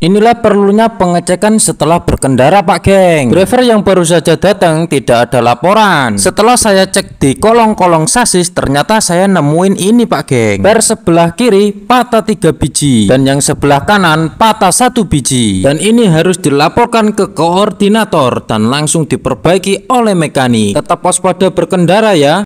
Inilah perlunya pengecekan setelah berkendara Pak Geng Driver yang baru saja datang tidak ada laporan Setelah saya cek di kolong-kolong sasis ternyata saya nemuin ini Pak Geng Per sebelah kiri patah 3 biji Dan yang sebelah kanan patah satu biji Dan ini harus dilaporkan ke koordinator dan langsung diperbaiki oleh mekanik Tetap waspada berkendara ya